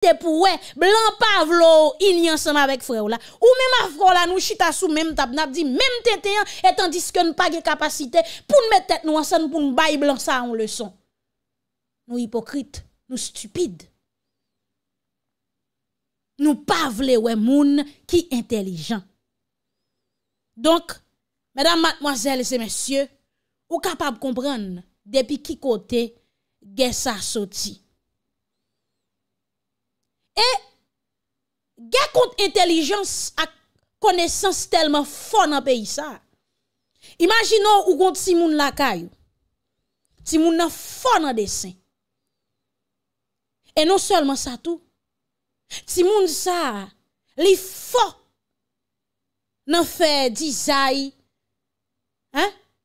Tè pou wè, blan pavlou, in yansan avèk frè ou la. Ou mèm avrò la nou chita sou mèm tabnabdi, mèm tè tè yon, etan diske nou pa gè kapasite, pou nou mè tèt nou ansan, pou nou bay blan sa an lè son. Nou hipokrit, nou stupid. Nou pavlè wè moun ki intelijan. Donk, mèdam matmoazèl se mèsyè, ou kapab komprèn depi ki kote gè sa soti. E gè kont intelijans ak konesans telman fò nan peyi sa. Imaginò ou gonti moun lakay. Ti moun nan fò nan desen. E non solman sa tou. Ti moun sa li fò nan fè dizay.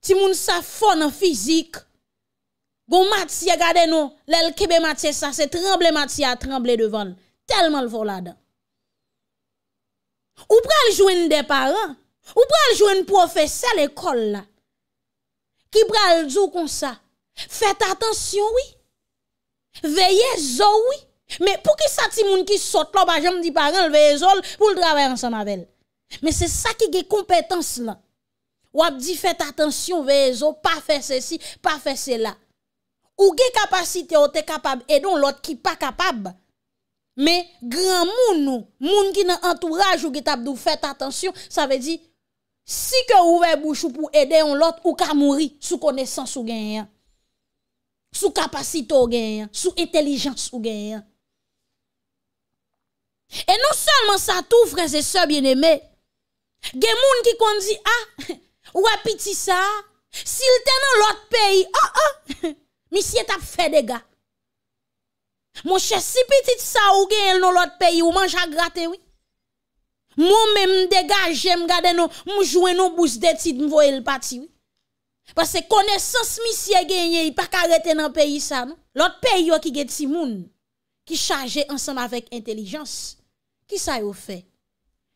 Ti moun sa fò nan fizik. Gon mat si agade nou. Lèl kibe mat se sa. Se tremble mat si a tremble devan. tellement le vol là-dedans. Ou pral joindre des parents, ou pral joindre professeur à l'école là. Qui pral dire comme ça. Faites attention oui. Veillez zo oui. Mais pour qui ça ti qui saute là, bah j'aime pas parents veillez zo pour le travailler ensemble avec elle. Mais c'est ça qui est compétence là. Ou abdi faites attention veillez zo, pas faire ceci, pas faire cela. Ou gen capacité ou t'es capable et non l'autre qui pas capable. Men, gran moun nou, moun ki nan entouraj ou ki tap dou fète atensyon, sa ve di, si ke ouve bouchou pou ede yon lot, ou ka mouri sou konesans ou genyen. Sou kapasito ou genyen, sou entelijans ou genyen. E nou salman sa tou, franze, sa bienemè, gen moun ki kondi, a, ah, ou apiti sa, si l tenon lot peyi, a, ah, a, ah, mi siye tap fède ga. Mwen chè si pitit sa ou genye nou lòt peyi ou manj a gratè wè. Mwen mè mdè gajè m gade nou, mwen jwè nou bous deti d'mvò el pati wè. Pase konesans mi si e genye, i pa karetè nan peyi sa nou. Lòt peyi yo ki genye ti moun, ki chaje ansanm avèk intelijans. Ki sa yo fè?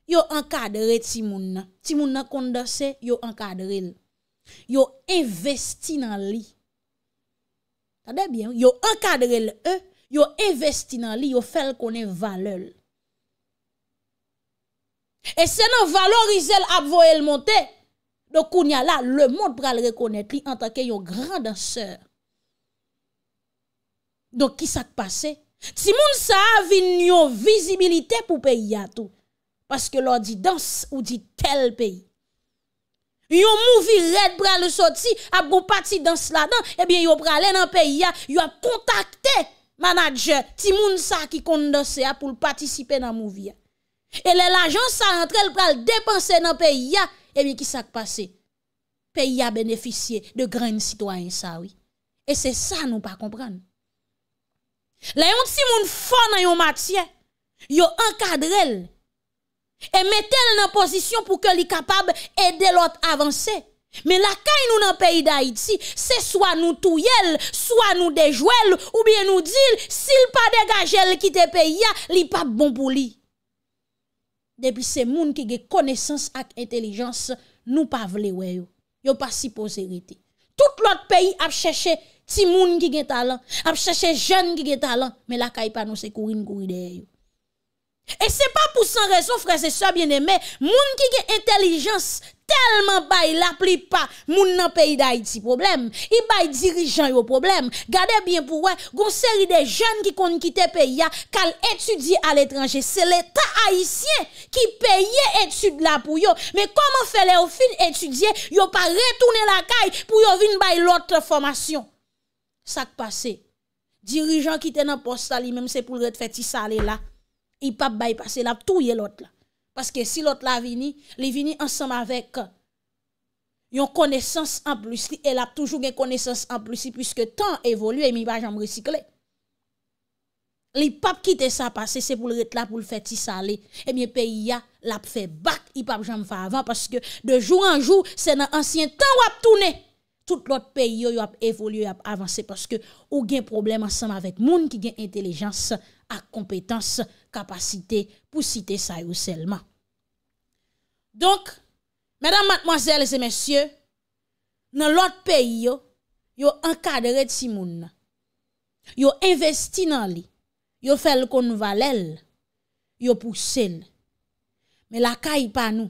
Yo ankadre ti moun nan. Ti moun nan kondase, yo ankadre lè. Yo investi nan li. Tade bien, yo ankadre lè e. yo investi nan li, yo fel konen vale l. E se nan valorize l ap vo el monte, do koun ya la, le moun pral rekonet li, an tanke yo gran danseur. Do ki sak pase? Ti moun sa avin yo vizibilite pou peyi ya tou, paske lor di dans ou di tel peyi. Yo mouvi red pral soti, ap go pati dans la dan, ebyen yo pral enan peyi ya, yo ap kontakte, Manajè, ti moun sa ki kondosè a pou l'patisipe nan mou via. E lè l'ajans sa antrel pral depanse nan peyi ya, e mi ki sa k'pase. Peyi ya beneficye de grene sitwany sa, oui. E se sa nou pa kompran. Lè yon ti moun fon nan yon matye, yo ankadrel. E metel nan posisyon pou ke li kapab e de lot avanse. Men lakay nou nan peyi da iti, se swa nou touyel, swa nou dejwel, ou bie nou dil, sil pa degajel ki te peyi ya, li pa bon pou li. Depi se moun ki ge konesans ak entelijans nou pa vle weyo, yo pa si poserite. Tout lot peyi ap cheshe ti moun ki ge talan, ap cheshe jen ki ge talan, men lakay pa nou se kourin kourideyeyo. E se pa pou san rezon, fran, se sa bienemè, moun ki gen intelijans telman bay la pli pa moun nan peyi da Haiti problem. I bay dirijan yo problem. Gade bien pou wè, goun seri de jen ki kon kite peyi ya, kal etudi al etranje. Se l'Etat Haitien ki peyi etudi la pou yo. Me koman fele ou fin etudie, yo pa retounen la kay pou yo vin bay lotre formasyon. Sa k'pase? Dirijan ki tena posta li, mèm se pou lret feti sa le la. I pap baypase, l ap touye lot la. Paske si lot la vini, li vini ansam avek yon konesans an plus li, e l ap toujou gen konesans an plus li, pwiske tan evolu, e mi ba jom resikle. Li pap kite sa pase, se pou l retla pou l feti sale, e mi peyi ya l ap fe bak, i pap jom fa avan, paske de jou an jou, se nan ansyen tan wap toune, tout lot peyi yo yo ap evolu, yo ap avanse, paske ou gen problem ansam avek moun ki gen intelejans sa, ak kompetans, kapasite pou site sa yoselman. Donk, mèdam matmozèl zè mèsyè, nan lot peyi yo, yo anka de ret si moun nan. Yo investi nan li, yo fel kon valel, yo pousen. Mè la kay pa nou,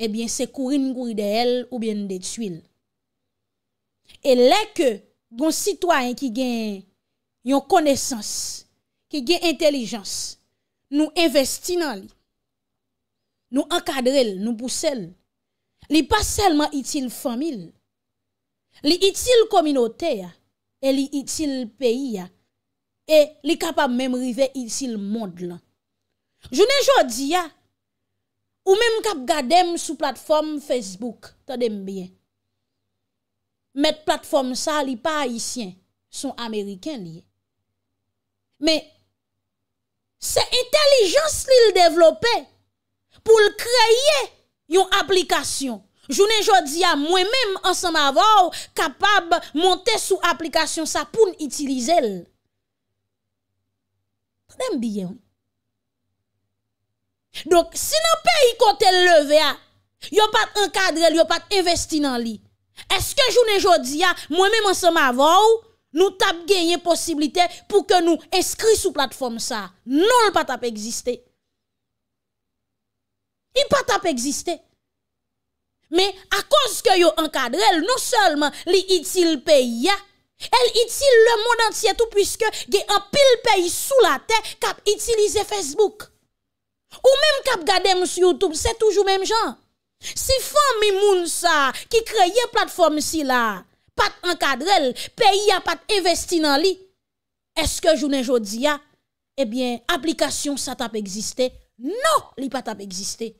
ebyen eh se kourin gouri de el oubyen de tsyil. E lè ke don sitwaen ki gen yon konesans, Ki gen entelijans. Nou investi nan li. Nou akadrel. Nou bousel. Li pa selman itil famil. Li itil kominote ya. E li itil peyi ya. E li kapab memrive itil mond lan. Jounen jodi ya. Ou mem kap gadem sou platform Facebook. Tadem bien. Met platform sa li pa haisyen. Son Ameriken li. Men. Se intelijans li l devlopè pou l kreye yon aplikasyon. Jounen jodi ya mwen menm ansan ma vòw kapab monte sou aplikasyon sa pou n itilize l. Tadèm biyè ou. Donk si nan pe yi kote l leve a, yon pat ankadre l, yon pat investi nan li. Eske jounen jodi ya mwen menm ansan ma vòw, nous avons gagné possibilité pour que nous inscrit sur plateforme ça. Non, il pas exister. Il pas exister. Mais à cause que yo encadré, non seulement li utile pays, elle utilise le monde entier tout puisque y a un pile pays sous la terre cap utiliser Facebook. Ou même cap regarde sur YouTube, c'est toujours même genre. Si forme moun ça qui crée plateforme si là, Pat ankadrel, peyi a pat investi nan li. Eske jounen jodi a, ebyen, aplikasyon sa tap egziste. Non, li pat tap egziste.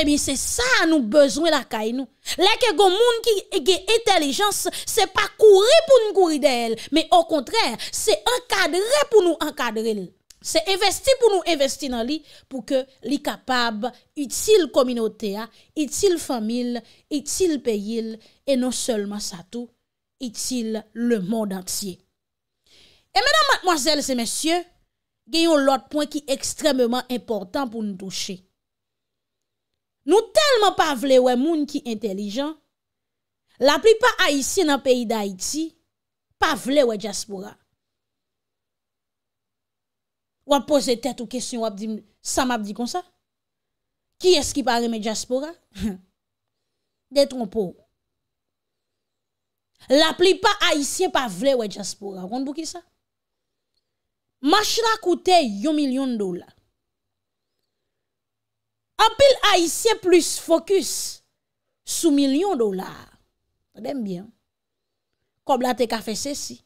Ebyen, se sa nou bezwen la kay nou. Lè ke goun moun ki e ge entelijans, se pa kouri pou nou kouri de el. Me o kontrè, se ankadrel pou nou ankadrel. Se investi pou nou investi nan li pou ke li kapab itil kominotea, itil famil, itil peyil, e non selman sa tou, itil le moun dantye. E menan matmoazel se mesye, genyon lot pwen ki ekstrememan important pou nou touche. Nou telman pa vle wè moun ki entelijan, la pripa a yisi nan peyi da iti, pa vle wè diaspora. wap pose tet ou kesyon wap di, sa map di kon sa, ki eski pa reme diaspora? De tron pou. La pli pa aisyen pa vle wè diaspora, ronde pou ki sa? Mashra koute yon milyon dola. A pil aisyen plus fokus, sou milyon dola. Dèm bien. Kob la te ka fese si,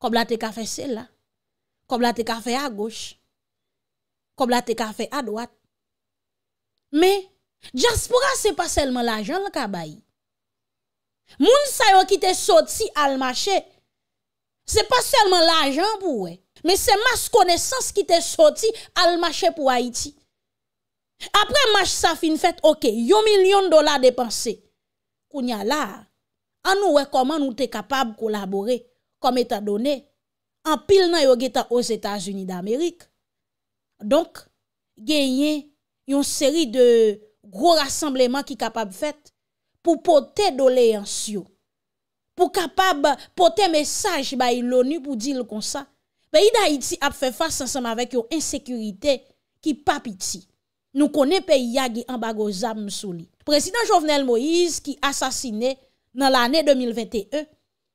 kob la te ka fese la. Kob la te kafe a goch. Kob la te kafe a doat. Me, jaspura se pa selman la jen lakabayi. Moun sayon ki te soti al mache, se pa selman la jen pou we. Me se mas konesans ki te soti al mache pou Haiti. Apre mas sa fin fet, ok, yo milyon dola depanse. Kounya la, an nou wekoman nou te kapab kolabore, kom etadone. an pil nan yo geta os Etats-Unis d'Amerik. Donk, genye yon seri de gro rassembleman ki kapab fet pou pote do le yansyo. Pou kapab pote mesaj bay l'ONU pou dil kon sa. Bayi d'Haïti ap fe fase ansanm avèk yon insekürite ki papiti. Nou konen pe yagi ambagoza msouli. Prezident Jovenel Moïse ki asasine nan l'anè 2021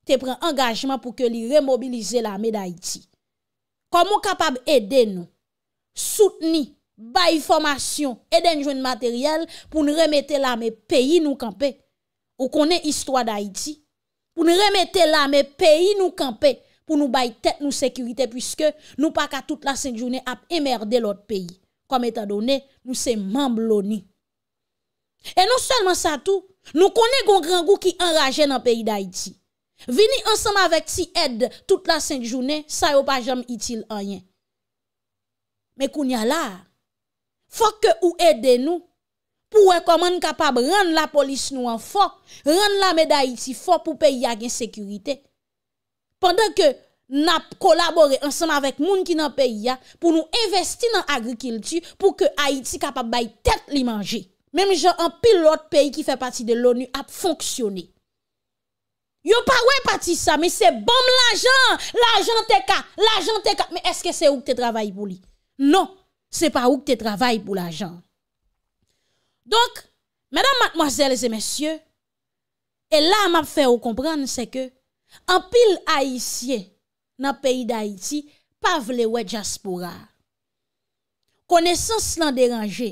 te pren angajman pou ke li remobilize la me d'Haïti. Kou moun kapab ede nou, souteni, bayi formasyon, ede njwen materyel pou nou remete la me peyi nou kampe. Ou konen histwa d'Haïti, pou nou remete la me peyi nou kampe, pou nou bayi tet nou sekurite, pwiske nou pa ka tout la sèngjounen ap emerde l'ot peyi. Kou mwen ta donen, nou se mambloni. E nou solman sa tout, nou konen gong rangou ki enraje nan peyi d'Haïti. Vini ansama vek ti ed tout la 5 jounen, sa yo pa jom itil anyen. Me kounya la, fok ke ou eden nou, pou rekoman kapab ren la polis nou an fok, ren la meda iti fok pou peyi agen sekurite. Pendan ke nap kolabore ansama vek moun ki nan peyi ya, pou nou investi nan agrikilti, pou ke Haiti kapab bay tet li manje. Mem jan an pil lot peyi ki fe pati de l'ONU ap fonksyonne. Yo pa wè pati sa, mè se bom l'ajan, l'ajan te ka, l'ajan te ka, mè eske se ou k te travay pou li? Non, se pa ou k te travay pou l'ajan. Donk, mèdam matmoazèles e mèsyè, e la m ap fè ou kompran, se ke, an pil haïsye nan peyi da Haiti, pa vle wè diaspora. Konesans lan deranje,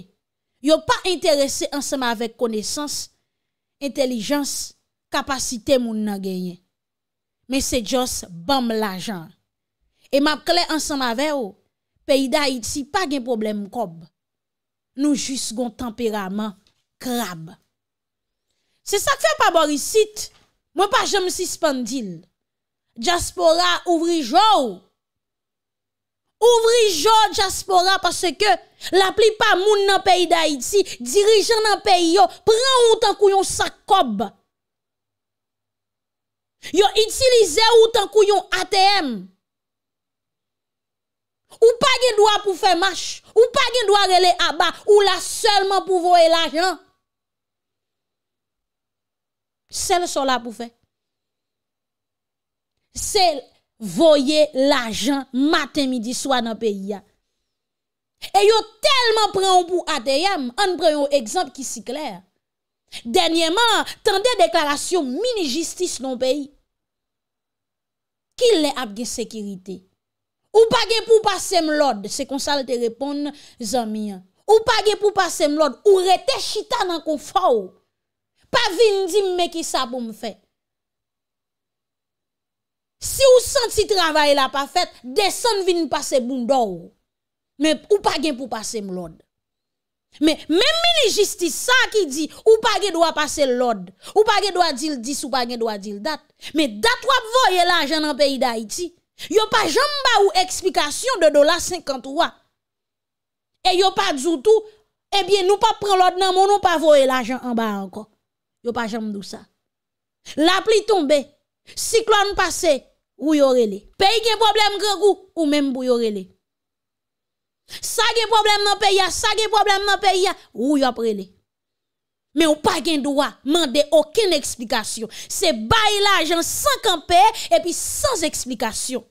yo pa interese ansama avèk konesans, intelijans, Kapasite moun nan genye. Men se jos bam la jan. E map kle ansan ave yo, peyi da iti pa gen problem mkob. Nou jisgon temperaman krab. Se sa kfe pa borisit, mwen pa jem si spandil. Jaspora ouvri jo. Ouvri jo jaspora parce ke la pli pa moun nan peyi da iti, dirijan nan peyi yo, pren ou tan kouyon sa kob. Yo itilize ou tankou yon ATM. Ou pa gen doa pou fe mash. Ou pa gen doa rele aba. Ou la selman pou voye l'ajan. Sel son la pou fe. Sel voye l'ajan maten midi swa nan peyi ya. E yo telman pren ou pou ATM. An pre yo ekzamp ki si kler. Denye man, tan de deklarasyon mini jistis non peyi Ki le apge sekirite Ou pa gen pou pase m lode Se konsalte repon zamiyan Ou pa gen pou pase m lode Ou rete chita nan konfa ou Pa vin di m meki sa pou m fe Si ou santi travaye la pa fet Desan vin pase boum do ou Men ou pa gen pou pase m lode Men meni jistis sa ki di Ou pa gen do a pase l'od Ou pa gen do a dil dis ou pa gen do a dil dat Men dat wap voye l'ajan an peyi da iti Yo pa jam ba ou eksplikasyon De dola 53 E yo pa dzoutou Ebyen eh nou pa pren l'od nan moun Ou pa voye l'ajan an ba anko Yo pa jam dou sa La pli tombe Siklon pase ou yorele Peyi gen problem gregu ou menm bo yorele Sa ge problem nan peyi a, sa ge problem nan peyi a, ou yo aprele. Me ou pa gen doa, mande oken eksplikasyon. Se bayi la jen san kampe, epi san eksplikasyon.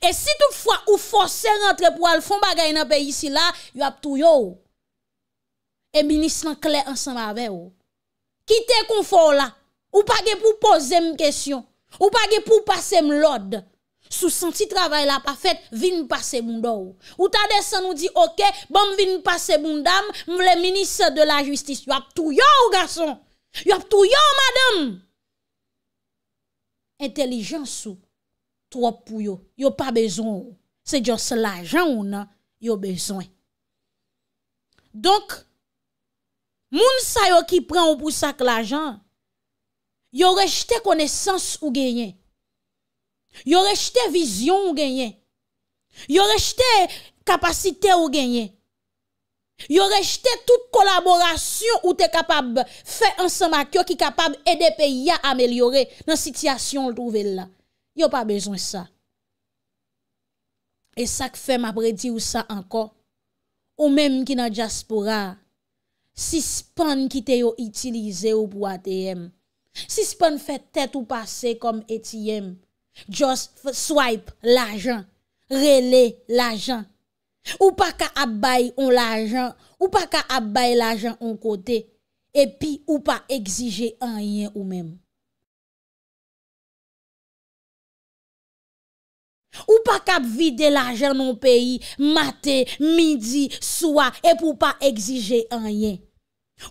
E si tou fwa ou fwose rentre pou al fon bagay nan peyi si la, yo ap tou yo ou. E mini san kle ansan ma ave ou. Ki te konfo la, ou pa ge pou pose m kesyon, ou pa ge pou pase m lode. sou senti travay la pa fèt, vin pasè moun da ou. Ou ta desan nou di, ok, bom vin pasè moun dam, mwen le minisè de la jwistis. Yo ap tou yo ou gason? Yo ap tou yo ou madame? Intelijans sou, tou ap pou yo. Yo pa bezon ou. Se djo se la jan ou nan, yo bezon. Donk, moun sa yo ki pren ou pou sak la jan, yo rejte konesans ou genyen. Yo rejte vizyon ou genyen Yo rejte kapasite ou genyen Yo rejte tout kolaborasyon ou te kapab Fè ansan makyo ki kapab edè pe ya amelyore Nan sityasyon ou l'trouve la Yo pa bezon sa E sa k fèm apre di ou sa anko Ou menm ki nan jaspora Si span ki te yo itilize ou pou ateyem Si span fè tèt ou pase kom eteyem Just swipe la jan, rele la jan, ou pa ka abbay an la jan, ou pa ka abbay la jan an kote, epi ou pa egzije anyen ou men. Ou pa ka vide la jan an peyi, mate, midi, soua, epi ou pa egzije anyen.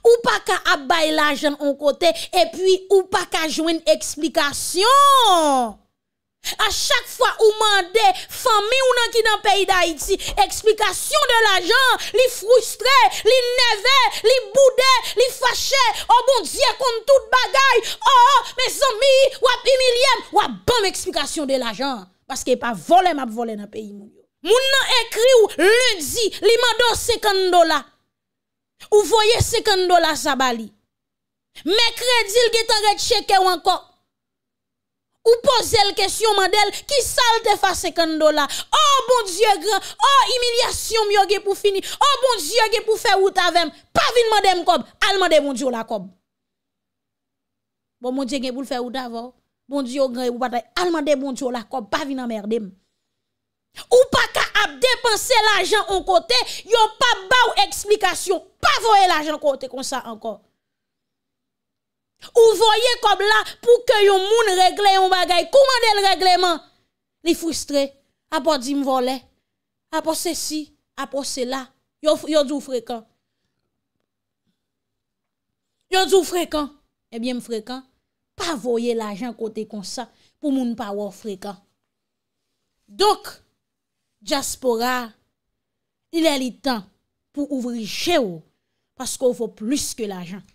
Ou pa ka abbay la jan an kote, epi ou pa ka jwen eksplikasyon. A chak fwa ou mande, fami ou nan ki nan peyi da iti Eksplikasyon de la jan, li frustre, li neve, li bude, li fache Ou oh, bon diye kon tout bagay, ou oh, ou, me zami, wap imiliem Wap bom eksplikasyon de la jan, paske pa vole map vole nan peyi Moun nan ekri ou le di, li mando sekandola Ou voye sekandola sa bali Mekredil geta recheke wankok Ou pose el kesyon man del ki sal te fase ken do la. Oh bon diyo gran, oh imilyasyon myo ge pou fini, oh bon diyo ge pou fe wout avem, pa vin man dem kob, alman dem bon diyo bon la kob. Bon diyo gen pou fe wout avem, bon diyo gran, alman dem bon diyo la kob, pa vin amerdem. Ou pa ka ap depanse l'ajan an kote, yo pa bau eksplikasyon, pa voye l'ajan kote kon sa anko. Ou voye kom la pou ke yon moun regle yon bagay Kouman de l'regleman Li frustre, a po di mvole A po se si, a po se la Yon djou frekan Yon djou frekan Ebyen eh mfrekan Pa voye l'ajan kote konsa Pou moun pa wou frekan Dok Djaspora Ilè li tan pou ouvri che ou Paske ou vò plus ke l'ajan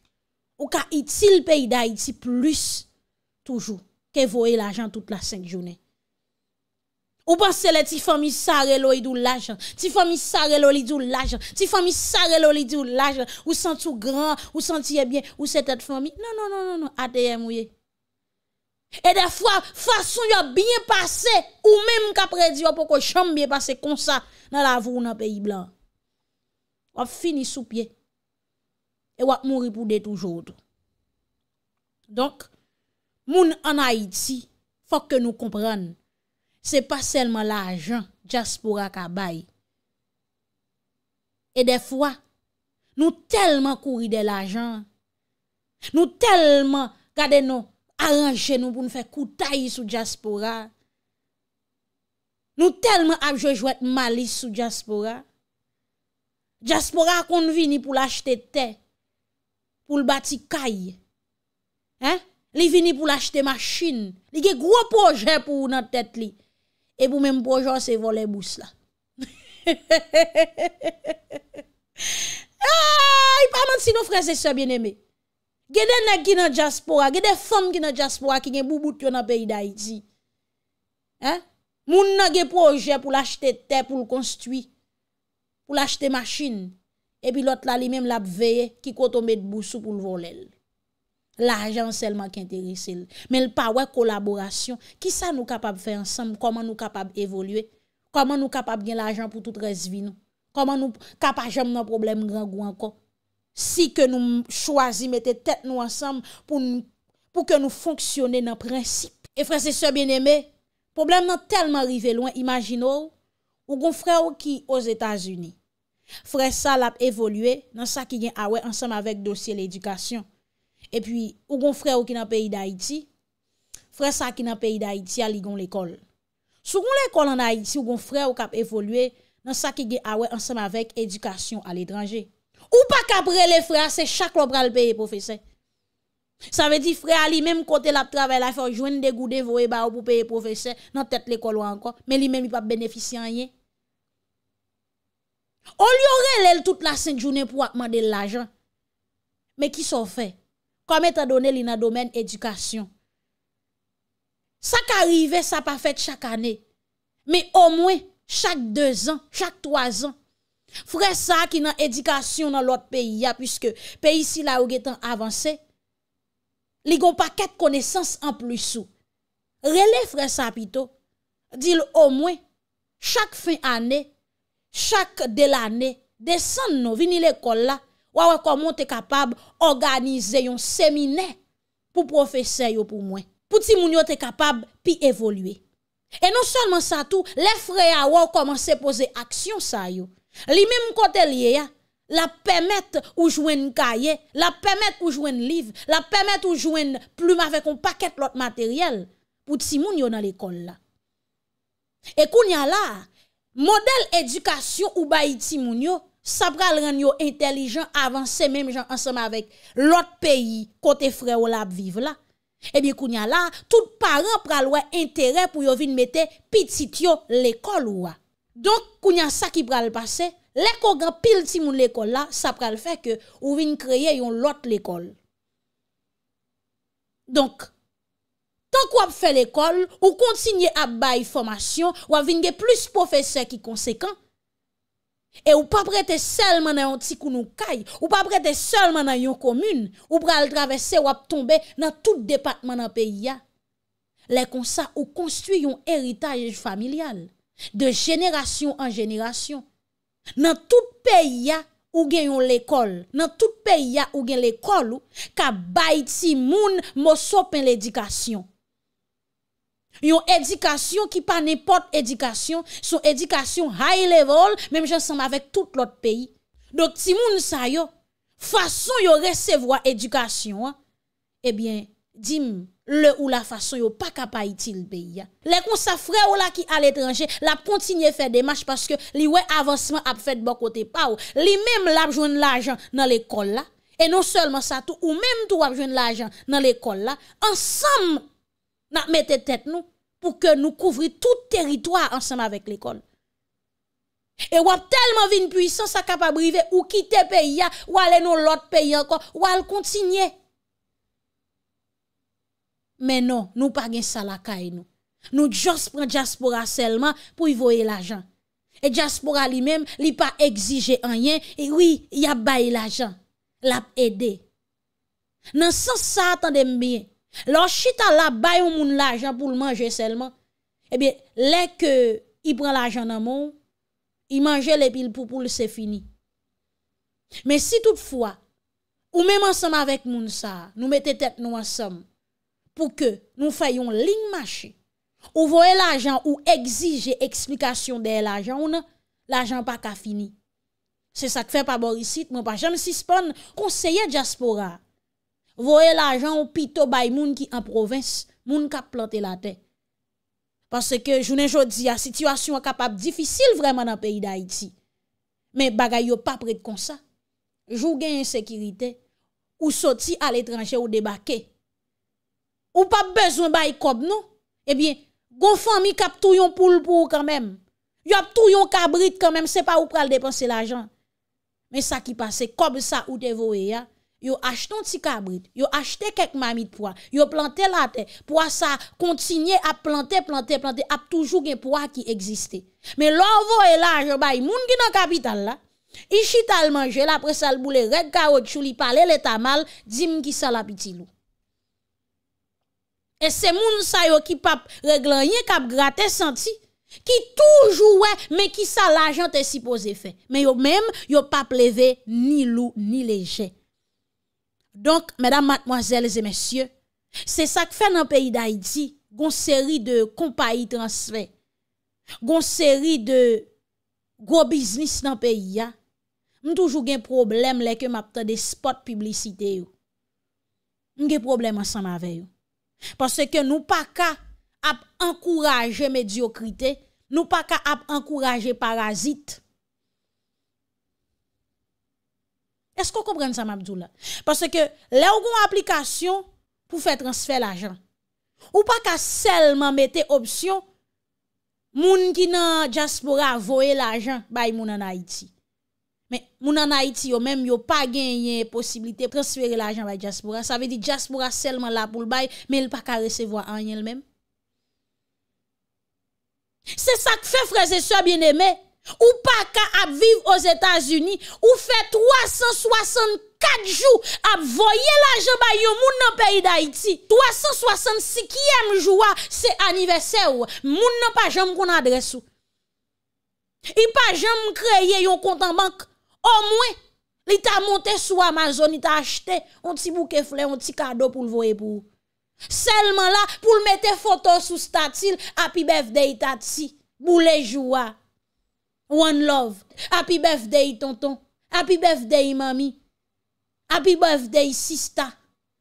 Ou ka itil pey da iti plus Toujou Ke voye la jan tout la senk jounen Ou pan sele ti fomi Sa relo yi dou la jan Ti fomi sa relo yi dou la jan Ti fomi sa relo yi dou la jan Ou san tou gran, ou san tiye bien Ou se tet fomi, nan nan nan nan non, non, Ateye mouye E defwa fason yo bien pase Ou menm kapre diyo Poko chanm bien pase konsa Nan la avou nan peyi blan Ou fini sou pye E wak mou ripou de toujoudou. Donk, moun anayid si, fok ke nou kompran. Se pa selman la ajan, jaspoura ka bay. E defwa, nou telman kouri de la ajan. Nou telman gade nou aranje nou pou nou fek koutayi sou jaspoura. Nou telman apjoujouet mali sou jaspoura. Jaspoura konvini pou lachete te. pou l bati kay. Li vini pou l achete maschin. Li ge gro proje pou ou nan tet li. E pou menm proje ou se vo le bous la. Ay, pa man si nou frese se bieneme. Gede nan ki nan jaspora, gede fom ki nan jaspora ki gen bou bout yo nan peydayi zi. Moun nan ge proje pou l achete te, pou l konstwi. Pou l achete maschin. Epi lot la li menm lap veye ki koto met bousou pou l'volel. L'ajan selman ki enterise l. Men l pa wè kolaborasyon. Ki sa nou kapab fè ansam? Koman nou kapab evolye? Koman nou kapab gen l'ajan pou tout resvi non? nou? Koman nou kapajam nan problem gran gwen kon? Si ke nou chwazi mette tet nou ansam pou ke nou fonksyone nan prinsip. E franse se ben eme, problem nan telman rive lwen. Imagin ou, ou gon frè ou ki os Etats-Unis. Frè sa l ap evolüe nan sa ki gen awe ansam avek dosye l edukasyon. E pi ou gon frè ou ki nan peyi da iti, frè sa ki nan peyi da iti a ligon l ekol. Sou kon l ekol an a iti ou gon frè ou kap evolüe nan sa ki gen awe ansam avek edukasyon al edranje. Ou pa kapre le frè a se chak lo pral peye profese. Sa ve di frè a li menm kote la ap trabe la fè ou jwen de goude vo e ba ou pou peye profese nan tèt l ekol wanko. Men li menm i pap benefisyanyen. On li yo rele l tout la senjounen pou akman del la jan. Me ki sou fe? Kame ta done li nan domen edukasyon. Sa ka rive sa pa fet chak ane. Me o mwen chak 2 an, chak 3 an. Fre sa ki nan edukasyon nan lot peyi ya. Piske peyi si la ou getan avanse. Li gon pa ket konesans an plus sou. Rele fre sa pito. Dil o mwen chak fin ane. chak de l'anè, desan nou vini l'ekol la, wawè komon te kapab organize yon seminè pou profese yo pou mwen. Pouti moun yo te kapab pi evolue. E non sonman sa tou, le freya waw komanse pose aksyon sa yo. Li mèm kote liye ya, la pèmèt ou jwen kaye, la pèmèt ou jwen liv, la pèmèt ou jwen ploum avèk ou pakèt lot materyèl pouti moun yo nan l'ekol la. E koun ya la, Model edukasyon ou bayi eh ti moun yo, sa pral ren yo intelijen avanse menm jan ansama vek lot peyi kote fre ou lab vive la. Ebi kounya la, tout pare pral wè interè pou yo vin mette pitit yo l'ekol wè. Donk, kounya sa ki pral pase, lè kougan pil ti moun l'ekol la, sa pral fe ke ou vin kreye yon lot l'ekol. Donk, Nank wap fè l'ekol, ou kontinye ap bayi formasyon, wap vinge plus profese ki konsekant. E ou pa brete selman nan yon tikounou kay, ou pa brete selman nan yon komyun, ou pra al travesse wap tombe nan tout depatman nan peyi ya. Lè konsa ou konstuy yon eritaj familial, de jenerasyon an jenerasyon. Nan tout peyi ya ou gen yon l'ekol, nan tout peyi ya ou gen l'ekol, ka bayi ti moun moso pen l'edikasyon. Yon edikasyon ki pa nipot edikasyon, sou edikasyon high level, menm jansanm avèk tout l'ot peyi. Dok ti moun sa yo, fason yo resevo a edikasyon, ebyen, eh dim, le ou la fason yo pa kapay ti l'peyi. Lè kon sa fre ou la ki al etranje, la pontinye fè demache, paske li wè avansman ap fèd bokote pa ou, li menm la ap joun l'ajan nan l'ekol la, e non selman sa tou, ou menm tou ap joun l'ajan nan l'ekol la, an samm, mettez tête nous pour que nous couvrions tout territoire ensemble avec l'école. Et ou tellement une puissance à capable arriver ou quitter pays ou aller dans l'autre pays encore ou aller continuer. Mais non, nous pas gain ça la caille nous. Nous juste diaspora seulement pour y l'argent. Et diaspora lui-même, lui pas exiger rien et oui, il a bail l'argent, l'a aider. Dans sens ça attendez bien. Lors chita la bayon moun la ajan pou l manje selman, ebyen, lè ke yi pran la ajan nan moun, yi manje lè pil pou pou lè se fini. Men si toutfwa, ou mè mansem avèk moun sa, nou mète tet nou ansem, pou ke nou fayon ling mache, ou voye la ajan ou egzije eksplikasyon de la ajan, ou nan, la ajan pa ka fini. Se sa kfe pa borisit, mè pa jan si spon, konseye diaspora, Vowe la jan ou pito bay moun ki an provins, moun kap plote la te. Pase ke jounen jodi a sitwasyon kap ap difisil vreman an peyi da iti. Men bagay yo pa prit konsa. Jou gen yon sekirite ou soti al etranje ou debake. Ou pa bezwen bay kob nou, ebyen, eh gon fany kap tou yon poulpou kanmem. Yo ap tou yon kabrit kanmem, se pa ou pral depanse la jan. Men sa ki pase kob sa ou te vowe ya. yo acheton ti kabrit, yo achete kek mami d'poa, yo plante la te, poa sa kontinye ap plante, plante, plante, ap toujou gen poa ki egziste. Men lor vo e la, yo bay moun ki nan kapital la, ishi tal manje, la presal boule, rek ka wot chou li pale, le ta mal, dim ki sa la piti lou. E se moun sa yo ki pap reglan, yen kap grate senti, ki toujou we, men ki sa la jante si pose fe. Men yo mem, yo pap leve ni lou, ni leje. Donk, mèdam matmoazèl zè mèsyè, se sa k fè nan peyi d'Haïti, goun seri de kompa yi transfè, goun seri de gò biznis nan peyi ya, nou toujou gen problem lè ke mapte de spot publicite yo. Nou gen problem ansan ma vè yo. Pase ke nou pa ka ap ankouraje mediokrite, nou pa ka ap ankouraje parazit, Est-ce qu'on comprend ça, Mabdoula? Parce que là, on a une application pour faire transfert l'argent. Ou pas qu'à seulement mettre option, moun qui nan diaspora voyer l'argent, bay moun en Haïti. Mais moun en Haïti, yo même yo pas gagné possibilité de transférer l'argent la diaspora. Ça veut dire diaspora seulement là pour le bail, mais il pas qu'à recevoir en elle-même. C'est ça que fait frères et sœurs bien-aimés. Ou pa ka ap viv os Etats-Unis, ou fe 364 jou ap voye la joba yon moun nan peyi da iti. 366e joua se aniveser wè, moun nan pa jom kon adres wè. I pa jom kreye yon kontan bank. O mwen, li ta monte sou Amazon, li ta achete un ti bouke fle, un ti kado pou l voye pou. Selman la pou l mette foto sou statil api bev dey ta ti bou le joua. One love. Happy birthday, tonton. Happy birthday, mami. Happy birthday, sista.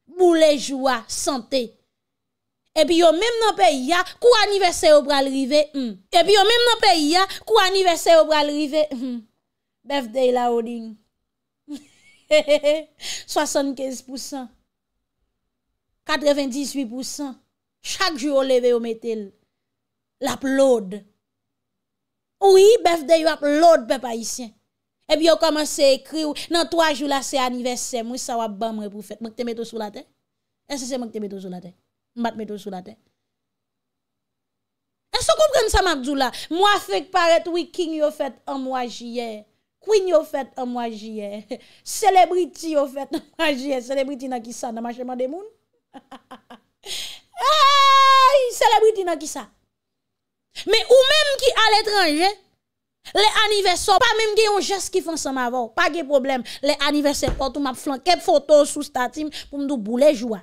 Boulé, joua, santé. Epi yo mèm nan peyi ya, kou anivesè yo pralrive. Hmm. Epi yo mèm nan peyi ya, kou anivesè yo pralrive. Hmm. Birthday la odin. 75%. 98%. Chak jou o leve yo metel. L'applaud. Ou yi, bef de yu ap lode pe pa isyen. E bi yo komanse ekri ou, nan 3 jou la se anivesen, mwen sa wap ban mwen pou fet. Mwen kte meto sou la ten. E se se mwen kte meto sou la ten. Mwen bat meto sou la ten. E se konpren sa man djou la, mwen fek paret wikin yo fet an mwa jye. Kwin yo fet an mwa jye. Selebriti yo fet an mwa jye. Selebriti nan ki sa nan manche man de moun. Selebriti nan ki sa. Me ou menm ki al etranje, le anivesor pa menm gen yon jes ki fonsan ma vò. Pa gen problem, le anivesor kò tou map flanke foto sou statim pou mdou boule jwa.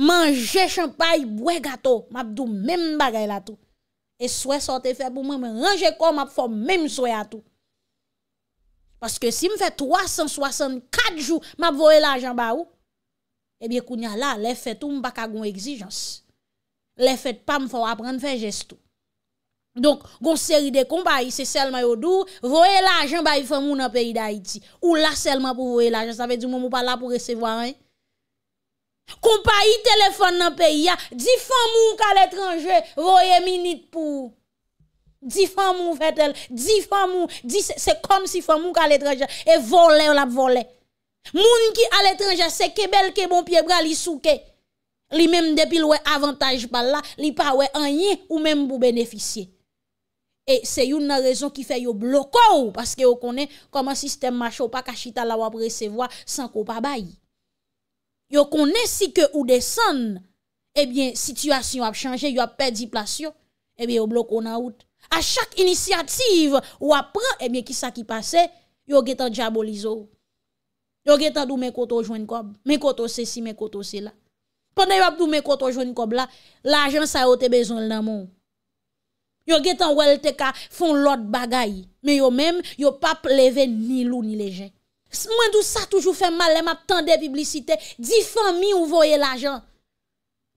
Mange champay, bwe gato, mapdou menm bagay la tou. E souè sote fè pou menm range kò mapfò menm souè la tou. Paske si mfè 364 jou mapvò e la janba ou, ebyè kounya la, le fè tou mbak agon exijansi. Le fèt pa m fò, apren fè gesto. Donk, gonseri de kompa yi, se selman yo dou, voye la ajan bayi fè moun an peyi da iti. Ou la selman pou voye la ajan, sa fè di moun mou pa la pou resevwa an. Kompayi telefon nan peyi ya, di fè moun ka l'étranje, voye minute pou. Di fè moun fèt el, di fè moun, di se, se kom si fè moun ka l'étranje, e vole, o la vole. Moun ki al'étranje se kebel ke bon piye brali souke. Li mèm depil wè avantaj pa la, li pa wè anye ou mèm bou beneficye. E se yon nan rezon ki fè yon bloko ou, paske yon konen koman sistem macho ou pa kachita la wap resevoa san ko pa bayi. Yon konen si ke ou desan, ebyen, situasyon wap chanje, yon wap perdi plasyon, ebyen, yon bloko nan out. A chak inisyative wap pran, ebyen, ki sa ki pase, yon getan diabolizo ou. Yon getan dou mè koto jwen kob, mè koto se si, mè koto se la. Pande yo ap do me koto jouni kob la, la jan sa yo te bezon nan moun. Yo getan wèl te ka fon lot bagay, me yo mèm yo pa pleve ni lou ni lejen. Mwen do sa toujou fè malè, map tan de publicite, di fan mi ou voye la jan.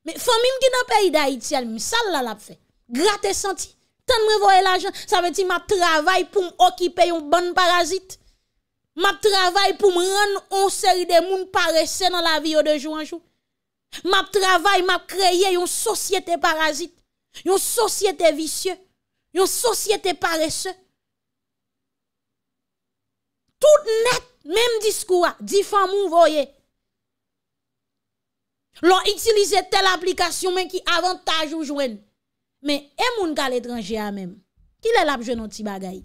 Me fan mi mkina peyi da iti almi, sal la lap fè. Gratè senti, tan mre voye la jan, sa vè ti map travay pou m okipe yon ban parazit. Map travay pou m ren on seri de moun parese nan la vi yo de jou anjou. Map travay, map kreye yon sosyete parazit, yon sosyete visye, yon sosyete paresye. Tout net, menm diskouwa, difan moun voye. Lò itilize tel aplikasyon men ki avantaj ou jwen. Men, e moun kal etranje a menm, ki lè lap jwen nou ti bagayi.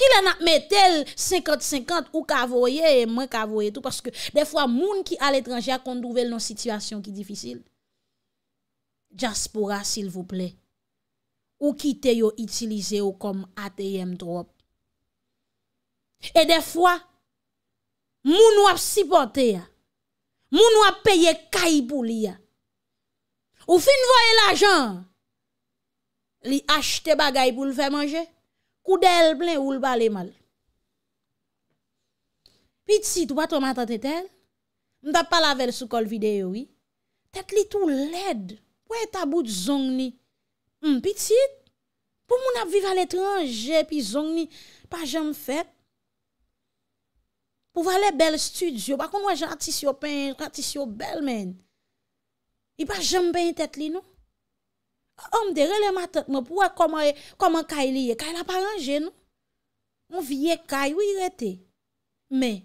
Ki lè nan metel 50-50 ou kavoye e mwen kavoye tout. Paske de fwa moun ki al etranje a kondouvel nan situasyon ki difisil. Djaspora sil vouple. Ou ki te yo itilize yo kom ATM drop. E de fwa moun wap sipote ya. Moun wap peye kaibou li ya. Ou fin voye l'ajan. Li achete bagay pou l'fè manje. Koudel plen oul balemal. Pitsit, wato matante tel? Mpa pala vel sou kol videyo, oui. Tetli tou led. Wè tabout zongni? Mpitsit, pou moun ap viva l'etranje pi zongni, pa jem feb. Pou wale bel studio, bako mwen jatis yo pen, jatis yo bel men. Ipa jem pen tetli nou. Om de rele matan, mwen pou wè koman e, kay e liye, kay e la pa ranje nou. Mwen viye kay, wè yi rete. Men,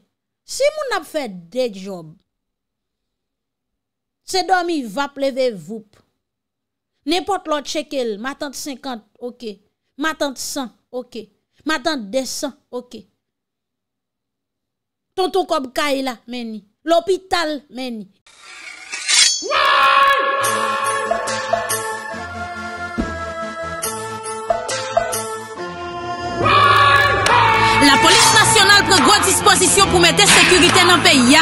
se moun ap fè de job, se do mi vap leve vup, nepot lot chekel, matan 50, ok, matan 100, ok, matan 200, ok. Tonto kob kay la, meni, l'opital, meni. disposition pour mettre sécurité dans le pays.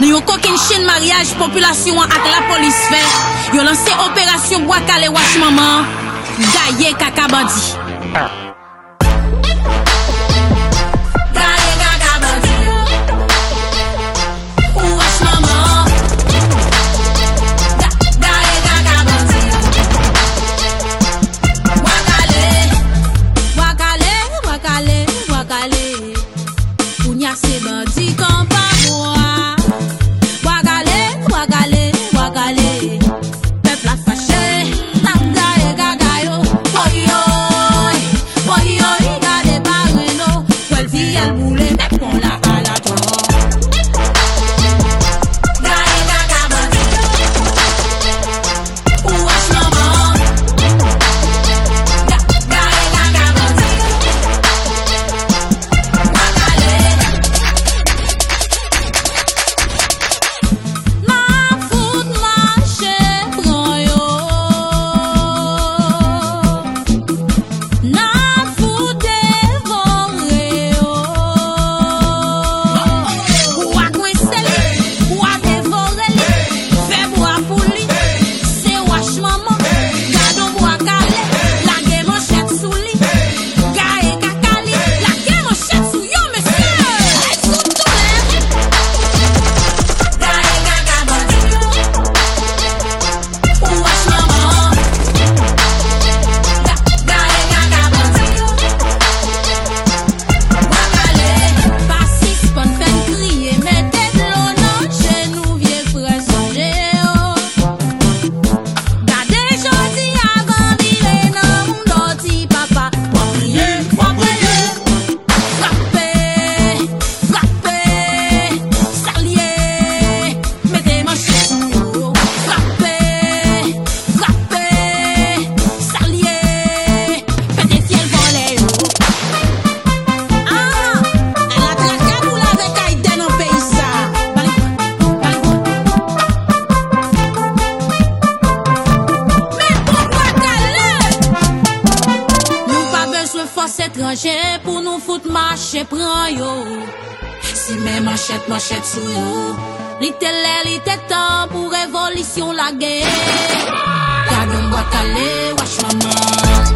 Nous avons chaîne de mariage, population avec la police fait. Nous avons lancé opération Bois Calais Wash Maman. Kakabandi. S'étranjè pou nou foute mâche pran yo Si mè mâchèd mâchèd sou yo Li tè lè li tè tan pou revolisyon la gen Kade mwa kale wache mounan